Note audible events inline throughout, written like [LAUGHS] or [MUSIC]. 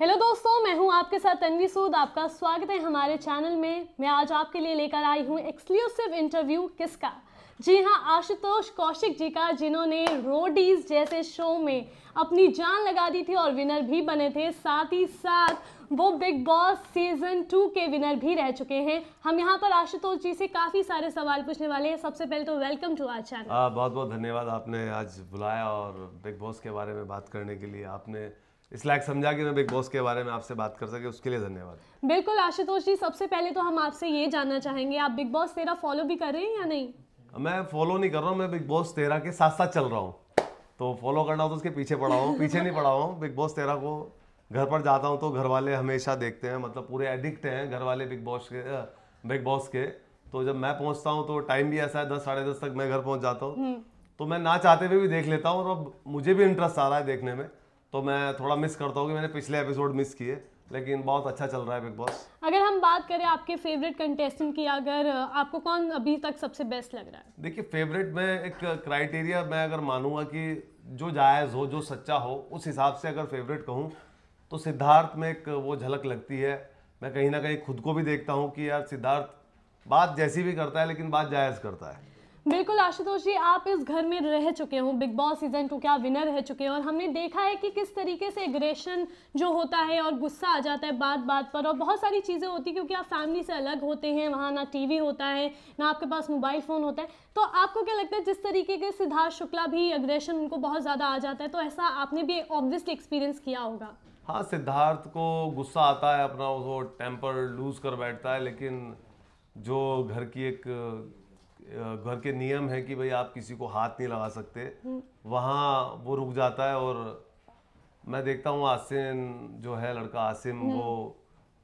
Hello दोस्तों मैं हूं आपके साथ तनवी सूद आपका स्वागत है हमारे चैनल में मैं आज आपके लिए लेकर आई हूं एक्सक्लूसिव इंटरव्यू किसका जी हां आशुतोष कौशिक जी का जिन्होंने रोडीज जैसे शो में अपनी जान लगा दी थी और विनर भी बने थे साथ ही साथ वो बिग बॉस सीजन टू के विनर भी रह चुके हैं हम यहाँ पर आशुतोष जी से काफ़ी सारे सवाल पूछने वाले हैं सबसे पहले तो वेलकम टू आज चैनल बहुत बहुत धन्यवाद आपने आज बुलाया और बिग बॉस के बारे में बात करने के लिए आपने इस इसलिए समझा कि मैं बिग बॉस के बारे में आपसे बात कर सके उसके लिए धन्यवाद बिल्कुल आशुतोष जी सबसे पहले तो हम आपसे ये जानना चाहेंगे आप बिग बॉस तेरा फॉलो भी कर रहे हैं या नहीं मैं फॉलो नहीं कर रहा हूँ मैं बिग बॉस तेरह के साथ साथ चल रहा हूँ तो फॉलो करना हो तो उसके पीछे पड़ा हूँ पीछे नहीं पड़ा हूँ बिग बॉस तेरह को घर पर जाता हूँ तो घर वाले हमेशा देखते हैं मतलब पूरे एडिक्ट हैं घर वाले बिग बॉस के बिग बॉस के तो जब मैं पहुँचता हूँ तो टाइम भी ऐसा है दस साढ़े दस तक मैं घर पहुँच जाता हूँ हम्म। तो मैं ना चाहते हुए भी देख लेता हूँ और अब मुझे भी इंटरेस्ट आ रहा है देखने में तो मैं थोड़ा मिस करता हूँ कि मैंने पिछले एपिसोड मिस किए लेकिन बहुत अच्छा चल रहा है बिग बॉस अगर हम बात करें आपके फेवरेट कंटेस्टेंट की अगर आपको कौन अभी तक सबसे बेस्ट लग रहा है देखिए फेवरेट में एक क्राइटेरिया मैं अगर मानूंगा कि जो जायज़ हो जो सच्चा हो उस हिसाब से अगर फेवरेट कहूँ तो सिद्धार्थ में एक वो झलक लगती है मैं कहीं ना कहीं खुद को भी देखता हूँ कि यार सिद्धार्थ बात जैसी भी करता है लेकिन बात जायज़ करता है बिल्कुल आशुतोष जी आप इस घर में रह चुके हो बिग बॉस सीजन टू क्या विनर रह चुके हैं और हमने देखा है कि किस तरीके से एग्रेशन जो होता है और गुस्सा आ जाता है बात बात पर और बहुत सारी चीज़ें होती क्योंकि आप फैमिली से अलग होते हैं वहाँ ना टीवी होता है ना आपके पास मोबाइल फ़ोन होता है तो आपको क्या लगता है जिस तरीके के सिद्धार्थ शुक्ला भी एग्रेशन उनको बहुत ज़्यादा आ जाता है तो ऐसा आपने भी ऑब्वियसली एक्सपीरियंस किया होगा हाँ सिद्धार्थ को गुस्सा आता है अपना वो टेम्पर लूज़ कर बैठता है लेकिन जो घर की एक घर के नियम है कि भाई आप किसी को हाथ नहीं लगा सकते वहाँ वो रुक जाता है और मैं देखता हूँ आसिम जो है लड़का आसिम वो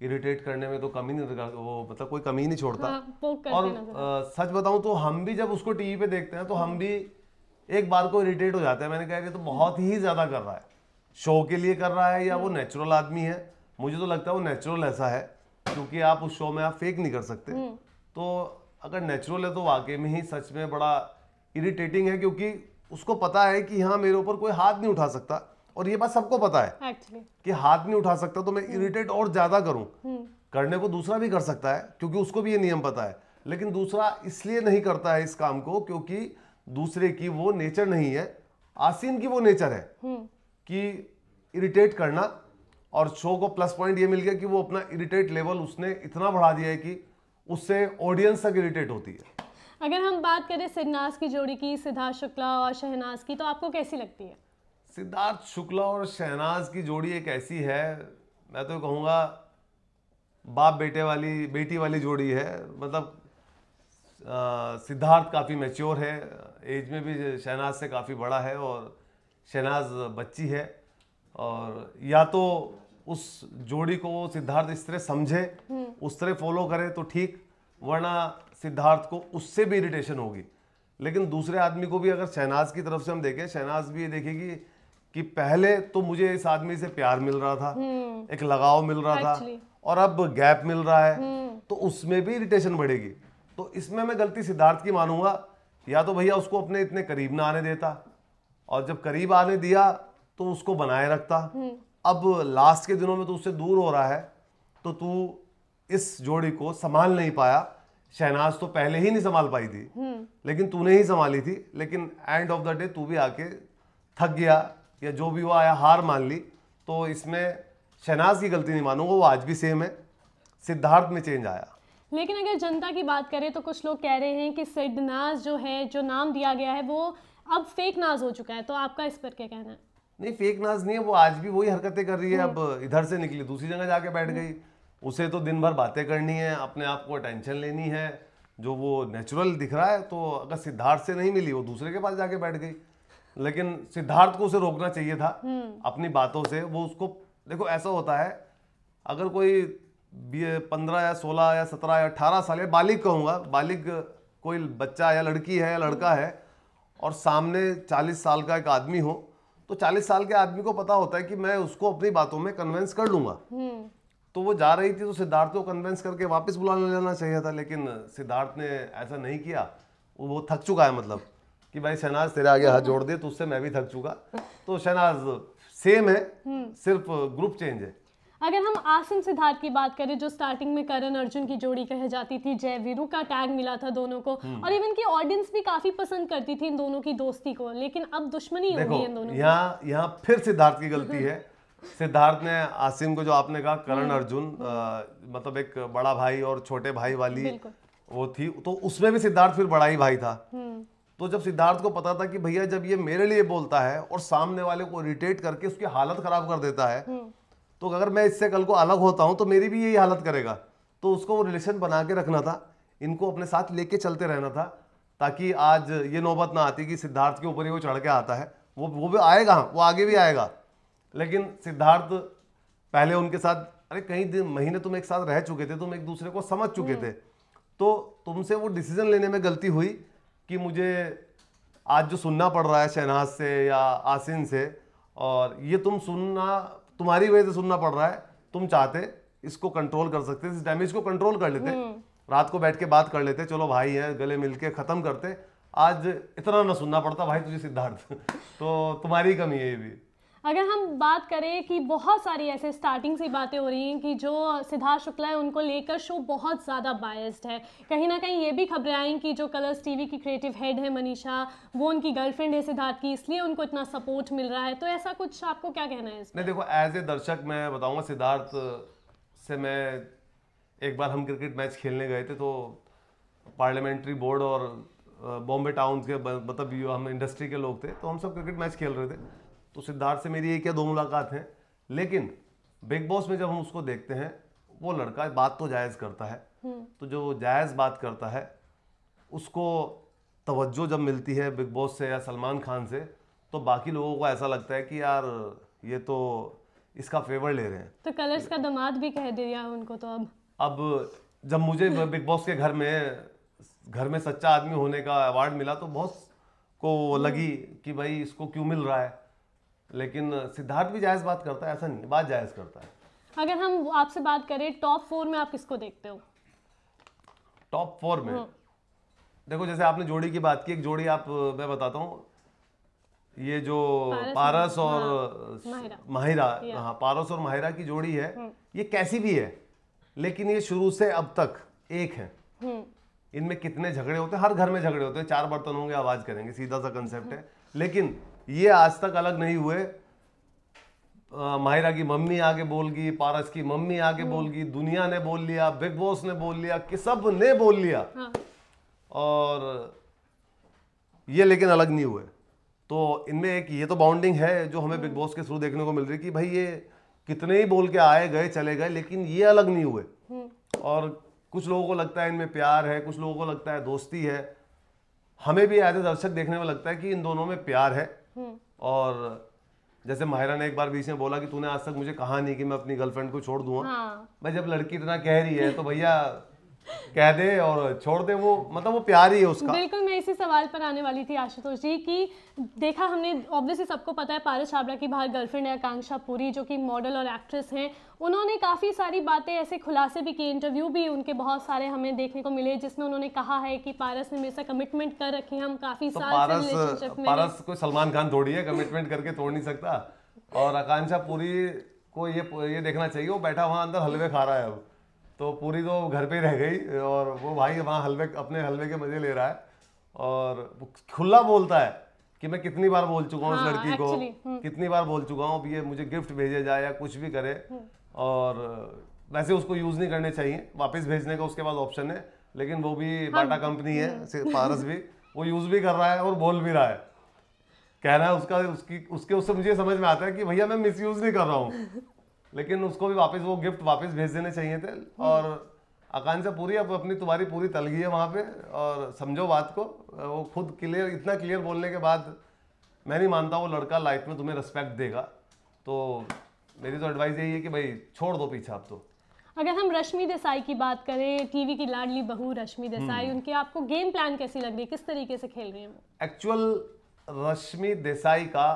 इरिटेट हम्म। करने में तो कमी नहीं वो मतलब कोई कमी नहीं छोड़ता हाँ, और आ, सच बताऊं तो हम भी जब उसको टीवी पे देखते हैं तो हम भी एक बार को इरिटेट हो जाते हैं मैंने कहा कि तो बहुत ही ज़्यादा कर रहा है शो के लिए कर रहा है या वो नेचुरल आदमी है मुझे तो लगता है वो नेचुरल ऐसा है क्योंकि आप उस शो में आप फेक नहीं कर सकते हम्म। तो अगर नेचुरल है तो वाकई में ही सच में बड़ा इरिटेटिंग है क्योंकि उसको पता है कि हाँ मेरे ऊपर कोई हाथ नहीं उठा सकता और ये बात सबको पता है Actually. कि हाथ नहीं उठा सकता तो मैं इरिटेट और ज्यादा करूं हम्म। करने को दूसरा भी कर सकता है क्योंकि उसको भी ये नियम पता है लेकिन दूसरा इसलिए नहीं करता है इस काम को क्योंकि दूसरे की वो नेचर नहीं है आसीन की वो नेचर है हम्म। कि इरिटेट करना और शो को प्लस पॉइंट ये मिल गया कि वो अपना इरिटेट लेवल उसने इतना बढ़ा दिया है कि उससे ऑडियंस तक इरिटेट होती है अगर हम बात करें सिद्धार्थ की जोड़ी की सिद्धार्थ शुक्ला और शहनाज की तो आपको कैसी लगती है सिद्धार्थ शुक्ला और शहनाज की जोड़ी एक ऐसी है मैं तो कहूँगा बाप बेटे वाली बेटी वाली जोड़ी है मतलब सिद्धार्थ काफ़ी मैच्योर है एज में भी शहनाज से काफ़ी बड़ा है और शहनाज बच्ची है और या तो उस जोड़ी को सिद्धार्थ इस तरह समझे हम्म। उस तरह फॉलो करे तो ठीक वरना सिद्धार्थ को उससे भी इरिटेशन होगी लेकिन दूसरे आदमी को भी अगर शहनाज की तरफ से हम देखें शहनाज भी ये देखेगी कि पहले तो मुझे इस आदमी से प्यार मिल रहा था हम्म। एक लगाव मिल रहा था और अब गैप मिल रहा है हम्म। तो उसमें भी इरिटेशन बढ़ेगी तो इसमें मैं गलती सिद्धार्थ की मानूंगा या तो भैया उसको अपने इतने करीब ना आने देता और जब करीब आने दिया तो उसको बनाए रखता अब लास्ट के दिनों में तो उससे दूर हो रहा है तो तू इस जोड़ी को संभाल नहीं पाया शहनाज तो पहले ही नहीं संभाल पाई थी हम्म। लेकिन तूने ही संभाली थी लेकिन एंड ऑफ द डे तू भी आके थक गया या जो भी हुआ आया हार मान ली तो इसमें शहनाज की गलती नहीं मानूंगा वो आज भी सेम है सिद्धार्थ में चेंज आया लेकिन अगर जनता की बात करें तो कुछ लोग कह रहे हैं कि सिद्धनाज जो है जो नाम दिया गया है वो अब फेक नाज हो चुका है तो आपका इस पर क्या कहना है नहीं फेक नाज नहीं है वो आज भी वही हरकतें कर रही है अब इधर से निकली दूसरी जगह जाके बैठ गई उसे तो दिन भर बातें करनी है अपने आप को अटेंशन लेनी है जो वो नेचुरल दिख रहा है तो अगर सिद्धार्थ से नहीं मिली वो दूसरे के पास जाके बैठ गई लेकिन सिद्धार्थ को उसे रोकना चाहिए था अपनी बातों से वो उसको देखो ऐसा होता है अगर कोई पंद्रह या सोलह या सत्रह या अठारह साल या बालिग कहूँगा बालिग कोई बच्चा या लड़की है या लड़का है और सामने चालीस साल का एक आदमी हो तो 40 साल के आदमी को पता होता है कि मैं उसको अपनी बातों में कन्वेंस कर लूंगा हम्म। तो वो जा रही थी तो सिद्धार्थ को कन्वेंस करके वापस बुला लेना चाहिए था लेकिन सिद्धार्थ ने ऐसा नहीं किया वो थक चुका है मतलब कि भाई शहनाज तेरे आगे हाथ जोड़ दे तो उससे मैं भी थक चुका तो शहनाज सेम है हम्म। सिर्फ ग्रुप चेंज है अगर हम आसिम सिद्धार्थ की बात करें जो स्टार्टिंग में करण अर्जुन की जोड़ी कह जाती थी जय वीरू का टैग मिला था दोनों को हम्म। और इवन की ऑडियंस भी काफी पसंद करती थी इन दोनों की दोस्ती को लेकिन अब दुश्मनी हो गई इन दोनों यहाँ यहाँ फिर सिद्धार्थ की गलती हम्म। है सिद्धार्थ ने आसिम को जो आपने कहा करण हम्म। अर्जुन आ, मतलब एक बड़ा भाई और छोटे भाई वाली वो थी तो उसमें भी सिद्धार्थ फिर बड़ा ही भाई था तो जब सिद्धार्थ को पता था कि भैया जब ये मेरे लिए बोलता है और सामने वाले को इरिटेट करके उसकी हालत खराब कर देता है तो अगर मैं इससे कल को अलग होता हूँ तो मेरी भी यही हालत करेगा तो उसको वो रिलेशन बना के रखना था इनको अपने साथ लेके चलते रहना था ताकि आज ये नौबत ना आती कि सिद्धार्थ के ऊपर ही वो चढ़ के आता है वो वो भी आएगा वो आगे भी आएगा लेकिन सिद्धार्थ पहले उनके साथ अरे कई दिन महीने तुम एक साथ रह चुके थे तुम एक दूसरे को समझ चुके थे तो तुमसे वो डिसीजन लेने में गलती हुई कि मुझे आज जो सुनना पड़ रहा है शहनाज से या आसिन से और ये तुम सुनना तुम्हारी वजह से सुनना पड़ रहा है तुम चाहते इसको कंट्रोल कर सकते इस डैमेज को कंट्रोल कर लेते हम्म। रात को बैठ के बात कर लेते चलो भाई है गले मिलके खत्म करते आज इतना ना सुनना पड़ता भाई तुझे सिद्धार्थ [LAUGHS] तो तुम्हारी कमी है ये भी अगर हम बात करें कि बहुत सारी ऐसे स्टार्टिंग से बातें हो रही हैं कि जो सिद्धार्थ शुक्ला है उनको लेकर शो बहुत ज़्यादा बायस्ड है कहीं ना कहीं ये भी खबरें आई कि जो कलर्स टीवी की क्रिएटिव हेड है मनीषा वो उनकी गर्लफ्रेंड है सिद्धार्थ की इसलिए उनको इतना सपोर्ट मिल रहा है तो ऐसा कुछ आपको क्या कहना है नहीं देखो एज ए दर्शक मैं बताऊँगा सिद्धार्थ से मैं एक बार हम क्रिकेट मैच खेलने गए थे तो पार्लियामेंट्री बोर्ड और बॉम्बे टाउन के मतलब हम इंडस्ट्री के लोग थे तो हम सब क्रिकेट मैच खेल रहे थे तो सिद्धार्थ से मेरी एक या दो मुलाकात हैं लेकिन बिग बॉस में जब हम उसको देखते हैं वो लड़का बात तो जायज़ करता है हम्म। तो जो जायज़ बात करता है उसको तवज्जो जब मिलती है बिग बॉस से या सलमान खान से तो बाकी लोगों को ऐसा लगता है कि यार ये तो इसका फेवर ले रहे हैं तो कलर्स का दमाद भी कह दिया उनको तो अब अब जब मुझे [LAUGHS] बिग बॉस के घर में घर में सच्चा आदमी होने का अवार्ड मिला तो बहुत को लगी कि भाई इसको क्यों मिल रहा है लेकिन सिद्धार्थ भी जायज़ बात करता है ऐसा नहीं बात जायज़ करता है अगर हम आपसे बात करें टॉप फोर में आप किसको देखते हो टॉप फोर में हाँ। देखो जैसे आपने जोड़ी की बात की एक जोड़ी आप मैं बताता हूँ ये जो पारस, पारस और हाँ, माहिरा हाँ पारस और माहिरा की जोड़ी है हम्म। ये कैसी भी है लेकिन ये शुरू से अब तक एक है हम्म। इनमें कितने झगड़े होते हैं हर घर में झगड़े होते हैं चार बर्तन होंगे आवाज करेंगे सीधा सा कंसेप्ट है हम्म। लेकिन ये आज तक अलग नहीं हुए आ, माहिरा की मम्मी आगे बोल गई पारस की मम्मी आगे बोल गई दुनिया ने बोल लिया बिग बॉस ने बोल लिया कि सब ने बोल लिया हाँ। और ये लेकिन अलग नहीं हुए तो इनमें एक ये तो बाउंडिंग है जो हमें बिग बॉस के थ्रू देखने को मिल रही कि भाई ये कितने ही बोल के आए गए चले गए लेकिन ये अलग नहीं हुए हम्म। और कुछ लोगों को लगता है इनमें प्यार है कुछ लोगों को लगता है दोस्ती है हमें भी एज ए दर्शक देखने में लगता है कि इन दोनों में प्यार है हम्म। और जैसे माहिरा ने एक बार बीच में बोला कि तूने आज तक मुझे कहा नहीं कि मैं अपनी गर्लफ्रेंड को छोड़ दूंगा हाँ। भाई जब लड़की इतना कह रही है तो भैया कह दे और छोड़ दे वो मतलब वो प्यार ही है उसका बिल्कुल मैं इसी सवाल पर आने वाली थी आशुतोष जी कि देखा हमने ऑब्वियसली सबको पता है पारस छाबड़ा की बाहर गर्लफ्रेंड है आकांक्षा पुरी जो कि मॉडल और एक्ट्रेस हैं उन्होंने काफ़ी सारी बातें ऐसे खुलासे भी किए इंटरव्यू भी उनके बहुत सारे हमें देखने को मिले जिसमें उन्होंने कहा है कि पारस ने मेरे से कमिटमेंट कर रखी है हम काफ़ी तो साल पारस, से पारस को सलमान खान तोड़ी है कमिटमेंट करके तोड़ नहीं सकता और आकांक्षा पुरी को ये ये देखना चाहिए वो बैठा वहाँ अंदर हलवे खा रहा है अब तो पूरी तो घर पे रह गई और वो भाई वहाँ हलवे अपने हलवे के मज़े ले रहा है और खुला बोलता है कि मैं कितनी बार बोल चुका हूँ हाँ, उस लड़की को हम्म। कितनी बार बोल चुका हूँ ये मुझे गिफ्ट भेजे जाए या कुछ भी करे हम्म। और वैसे उसको यूज़ नहीं करने चाहिए वापस भेजने का उसके पास ऑप्शन है लेकिन वो भी हाँ, बाटा कंपनी है हम्म। पारस भी वो यूज़ भी कर रहा है और बोल भी रहा है कह रहा है उसका उसकी उसके उससे मुझे समझ में आता है कि भैया मैं मिस यूज़ नहीं कर रहा हूँ लेकिन उसको भी वापस वो गिफ्ट वापस भेज देने चाहिए थे हम्म। और आकांक्षा पूरी अब अपनी तुम्हारी पूरी तलगी है वहाँ पे और समझो बात को वो खुद क्लियर इतना क्लियर बोलने के बाद मैं नहीं मानता वो लड़का लाइफ में तुम्हें रिस्पेक्ट देगा तो मेरी तो एडवाइस यही है कि भाई छोड़ दो पीछे आप तो अगर हम रश्मि देसाई की बात करें टीवी की लाडली बहू रश्मि देसाई हम्म। उनके आपको गेम प्लान कैसी लग रही है किस तरीके से खेल रही है एक्चुअल रश्मि देसाई का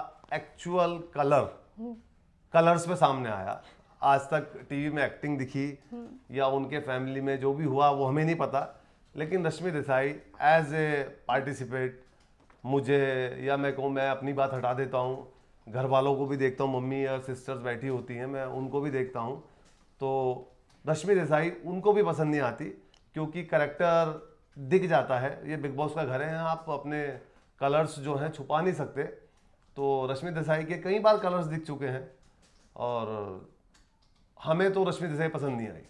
एक्चुअल हम्म। कलर कलर्स में सामने आया आज तक टीवी में एक्टिंग दिखी या उनके फैमिली में जो भी हुआ वो हमें नहीं पता लेकिन Rashmi Desai as a participate मुझे या मैं कहूँ मैं अपनी बात हटा देता हूँ घर वालों को भी देखता हूँ मम्मी या सिस्टर्स बैठी होती हैं मैं उनको भी देखता हूँ तो रश्मि देसाई उनको भी पसंद नहीं आती क्योंकि करेक्टर दिख जाता है ये बिग बॉस का घर है आप अपने कलर्स जो हैं छुपा नहीं सकते तो रश्मि देसाई के कई बार कलर्स दिख चुके हैं और हमें तो रश्मि देसाई पसंद नहीं आई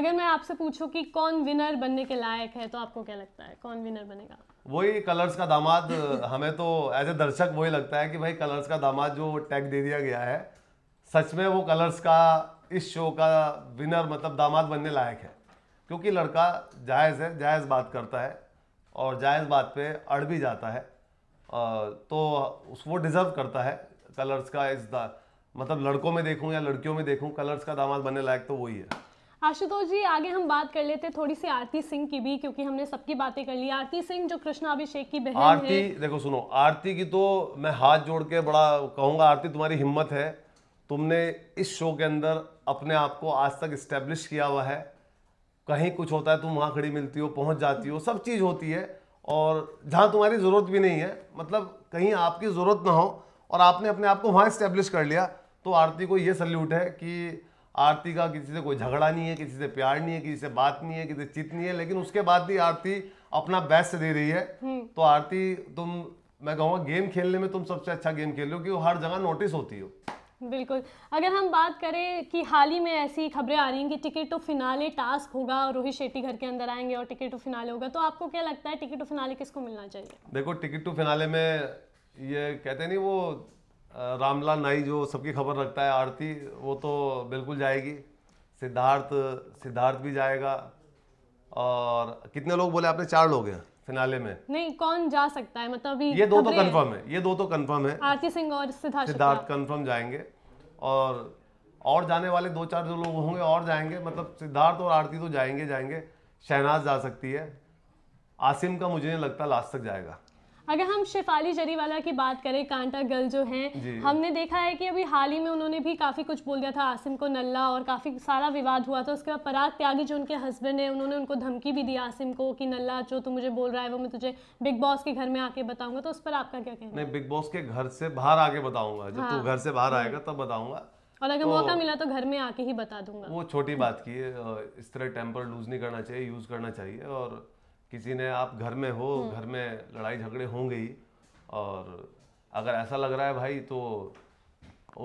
अगर मैं आपसे पूछूं कि कौन विनर बनने के लायक है तो आपको क्या लगता है कौन विनर बनेगा वही कलर्स का दामाद हमें तो एज ए दर्शक वही लगता है कि भाई कलर्स का दामाद जो टैग दे दिया गया है सच में वो कलर्स का इस शो का विनर मतलब दामाद बनने लायक है क्योंकि लड़का जायज़ है जायज़ बात करता है और जायज़ बात पे अड़ भी जाता है तो वो डिज़र्व करता है कलर्स का इस दा मतलब लड़कों में देखूं या लड़कियों में देखूं कलर्स का दामाद बनने लायक तो वही है आशुतोष जी आगे हम बात कर लेते थोड़ी सी आरती सिंह की भी क्योंकि हमने सबकी बातें कर ली आरती सिंह जो कृष्णा अभिषेक की बहन आरती है। देखो सुनो आरती की तो मैं हाथ जोड़ के बड़ा कहूंगा आरती तुम्हारी हिम्मत है तुमने इस शो के अंदर अपने आप को आज तक स्टेब्लिश किया हुआ है कहीं कुछ होता है तुम वहां खड़ी मिलती हो पहुंच जाती हो सब चीज़ होती है और जहाँ तुम्हारी ज़रूरत भी नहीं है मतलब कहीं आपकी ज़रूरत ना हो और आपने अपने आप को वहां स्टेब्लिश कर लिया तो आरती को ये सल्यूट है कि आरती का किसी से कोई झगड़ा नहीं है किसी से प्यार नहीं है किसी से बात नहीं है किसी से चित नहीं है लेकिन उसके बाद भी आरती अपना बेस्ट दे रही है हम्म। तो आरती तुम मैं कहूँगा गेम खेलने में तुम सबसे अच्छा गेम खेल रहे हो क्योंकि हर जगह नोटिस होती हो बिल्कुल अगर हम बात करें कि हाल ही में ऐसी खबरें आ रही हैं कि टिकट टू तो फिनाले टास्क होगा और रोहित शेट्टी घर के अंदर आएंगे और टिकट टू तो फिनाले होगा तो आपको क्या लगता है टिकट टू तो फिनाले किसको मिलना चाहिए देखो टिकट टू फिनाले में ये कहते नहीं वो रामलाल नाई जो सबकी खबर रखता है आरती वो तो बिल्कुल जाएगी सिद्धार्थ सिद्धार्थ भी जाएगा और कितने लोग बोले आपने चार लोग हैं फिनाले में नहीं कौन जा सकता है मतलब अभी ये दो तो कंफर्म है ये दो तो कंफर्म है आरती सिंह और सिद्धार्थ सिद्धार्थ कंफर्म जाएंगे और और जाने वाले दो चार जो लोग होंगे और जाएंगे मतलब सिद्धार्थ और आरती तो जाएंगे जाएंगे शहनाज जा सकती है आसिम का मुझे नहीं लगता लास्ट तक जाएगा अगर हम शेफाली जरीवाला की बात करें कांटा गर्ल जो हैं हमने देखा है कि अभी हाल ही में उन्होंने भी काफ़ी कुछ बोल दिया था आसिम को नल्ला और काफ़ी सारा विवाद हुआ था उसके बाद पराग त्यागी जो उनके हस्बैंड है उन्होंने उनको धमकी भी दी आसिम को कि नल्ला जो तू मुझे बोल रहा है वो मैं तुझे बिग बॉस के घर में आके बताऊंगा तो उस पर आपका क्या कहना नहीं बिग बॉस के घर से बाहर आके बताऊंगा जब तू हाँ। घर से बाहर आएगा हम्म। तब बताऊंगा और अगर मौका तो मिला तो घर में आके ही बता दूंगा वो छोटी बात की है इस तरह टेम्पर लूज नहीं करना चाहिए यूज करना चाहिए और किसी ने आप घर में हो हम्म। घर में लड़ाई झगड़े होंगे ही और अगर ऐसा लग रहा है भाई तो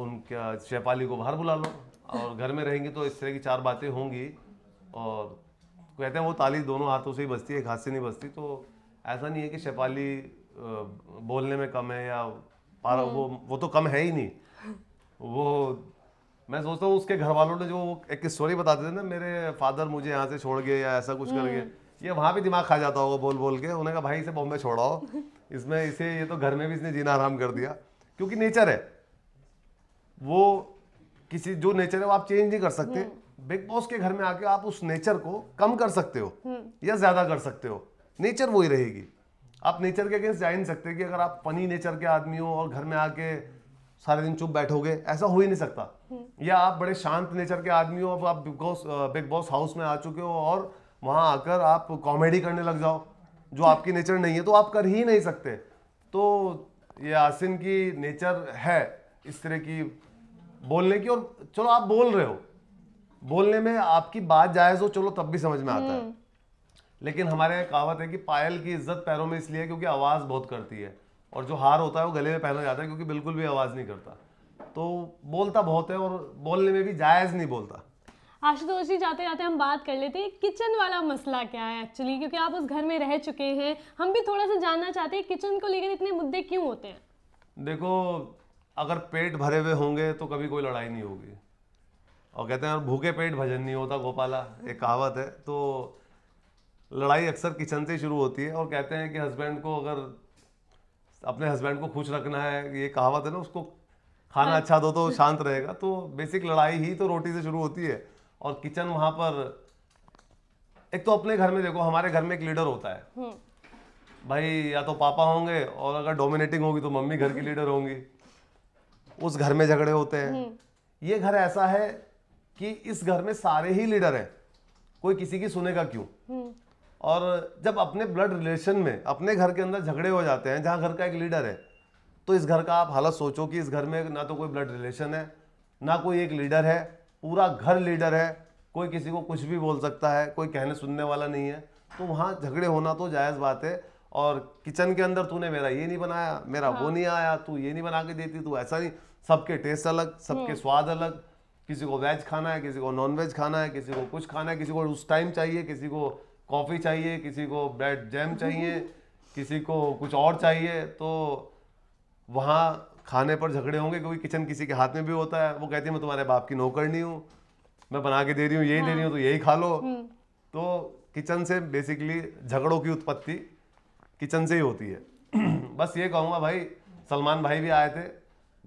उनका चैपाली को बाहर बुला लो और घर में रहेंगी तो इस तरह की चार बातें होंगी और कहते हैं वो ताली दोनों हाथों से ही बजती है एक हाथ से नहीं बजती तो ऐसा नहीं है कि शैपाली बोलने में कम है या पार हम्म। वो वो तो कम है ही नहीं वो मैं सोचता हूँ उसके घर वालों ने जो एक स्टोरी बताते थे ना मेरे फादर मुझे यहाँ से छोड़ गए या ऐसा कुछ कर गए हम्म। ये वहाँ भी दिमाग खा जाता होगा बोल बोल के उन्होंने कहा भाई इसे बॉम्बे छोड़ाओ इसमें इसे ये तो घर में भी इसने जीना आराम कर दिया क्योंकि नेचर है वो किसी जो नेचर है वो आप चेंज नहीं कर सकते हम्म। बिग बॉस के घर में आके आप उस नेचर को कम कर सकते हो हम्म। या ज्यादा कर सकते हो नेचर वही रहेगी आप नेचर के अगेंस्ट जा नहीं सकते कि अगर आप फनी नेचर के आदमी हो और घर में आके सारे दिन चुप बैठोगे ऐसा हो ही नहीं सकता हम्म। या आप बड़े शांत नेचर के आदमी हो अब आप Bigg Boss Bigg Boss house में आ चुके हो और वहाँ आकर आप कॉमेडी करने लग जाओ जो आपकी नेचर नहीं है तो आप कर ही नहीं सकते तो ये आसिन की नेचर है इस तरह की बोलने की और चलो आप बोल रहे हो बोलने में आपकी बात जायज हो चलो तब भी समझ में आता है हम्म। लेकिन हमारे यहाँ कहावत है कि पायल की इज्जत पैरों में इसलिए क्योंकि आवाज़ बहुत करती है और जो हार होता है वो गले में पहना जाता है क्योंकि बिल्कुल भी आवाज़ नहीं करता तो बोलता बहुत है और बोलने में भी जायज़ नहीं बोलता आशुतोष जी जाते जाते हम बात कर लेते हैं किचन वाला मसला क्या है एक्चुअली क्योंकि आप उस घर में रह चुके हैं हम भी थोड़ा सा जानना चाहते हैं किचन को लेकर इतने मुद्दे क्यों होते हैं देखो अगर पेट भरे हुए होंगे तो कभी कोई लड़ाई नहीं होगी और कहते हैं भूखे पेट भजन नहीं होता गोपाला एक कहावत है तो लड़ाई अक्सर किचन से शुरू होती है और कहते हैं कि हस्बैंड को अगर अपने हस्बैंड को खुश रखना है ये कहावत है ना उसको खाना हाँ। अच्छा दो तो शांत रहेगा तो बेसिक लड़ाई ही तो रोटी से शुरू होती है और किचन वहां पर एक तो अपने घर में देखो हमारे घर में एक लीडर होता है हम्म। भाई या तो पापा होंगे और अगर डोमिनेटिंग होगी तो मम्मी घर की लीडर होंगी उस घर में झगड़े होते हैं हम्म। ये घर ऐसा है कि इस घर में सारे ही लीडर हैं कोई किसी की सुनेगा क्यों हम्म। और जब अपने ब्लड रिलेशन में अपने घर के अंदर झगड़े हो जाते हैं जहाँ घर का एक लीडर है तो इस घर का आप हालत सोचो कि इस घर में ना तो कोई ब्लड रिलेशन है ना कोई एक लीडर है पूरा घर लीडर है कोई किसी को कुछ भी बोल सकता है कोई कहने सुनने वाला नहीं है तो वहाँ झगड़े होना तो जायज़ बात है और किचन के अंदर तूने मेरा ये नहीं बनाया मेरा हाँ। वो नहीं आया तू ये नहीं बना के देती तू ऐसा नहीं सबके टेस्ट अलग सबके हम्म। स्वाद अलग किसी को वेज खाना है किसी को नॉन वेज खाना है किसी को कुछ खाना है किसी को उस टाइम चाहिए किसी को कॉफ़ी चाहिए किसी को ब्रेड जैम चाहिए [LAUGHS] किसी को कुछ और चाहिए तो वहाँ खाने पर झगड़े होंगे क्योंकि किचन किसी के हाथ में भी होता है वो कहती है मैं तुम्हारे बाप की नौकर नहीं हूँ मैं बना के दे रही हूँ यही हाँ। दे रही हूँ तो यही खा लो हम्म। तो किचन से बेसिकली झगड़ों की उत्पत्ति किचन से ही होती है [CLEARS THROAT] बस ये कहूँगा भाई सलमान भाई भी आए थे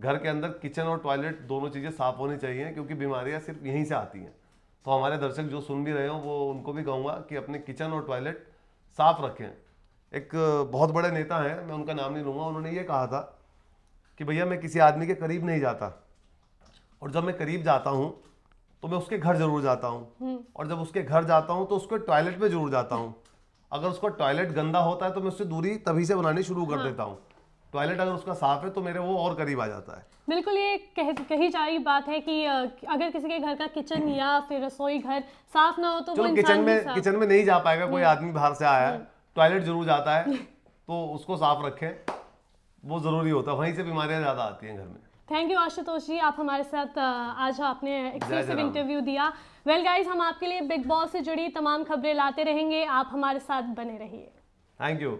घर के अंदर किचन और टॉयलेट दोनों चीज़ें साफ होनी चाहिए क्योंकि बीमारियाँ सिर्फ यहीं से आती हैं तो हमारे दर्शक जो सुन भी रहे हो वो उनको भी कहूँगा कि अपने किचन और टॉयलेट साफ रखें एक बहुत बड़े नेता हैं मैं उनका नाम नहीं लूँगा उन्होंने ये कहा था कि भैया मैं किसी आदमी के करीब नहीं जाता और जब मैं करीब जाता हूँ तो मैं उसके घर जरूर जाता हूँ हम्म। और जब उसके घर जाता हूँ तो उसके टॉयलेट में जरूर जाता हूँ अगर उसका टॉयलेट गंदा होता है तो मैं उससे दूरी तभी से बनानी शुरू कर हाँ। देता हूँ टॉयलेट अगर उसका साफ है तो मेरे वो और करीब आ जाता है बिल्कुल ये कह कही जा रही बात है कि अगर किसी के घर का किचन या फिर रसोई घर साफ ना हो तो वो किचन में किचन में नहीं जा पाएगा कोई हम्म। आदमी बाहर से आया है टॉयलेट हम्म। जरूर जाता है तो उसको साफ रखें वो ज़रूरी होता है वहीं से बीमारियां ज़्यादा आती हैं घर में थैंक यू आशुतोष जी आप हमारे साथ आज आपने एक्सक्लूसिव इंटरव्यू दिया वेल well गाइज हम आपके लिए बिग बॉस से जुड़ी तमाम खबरें लाते रहेंगे आप हमारे साथ बने रहिए थैंक यू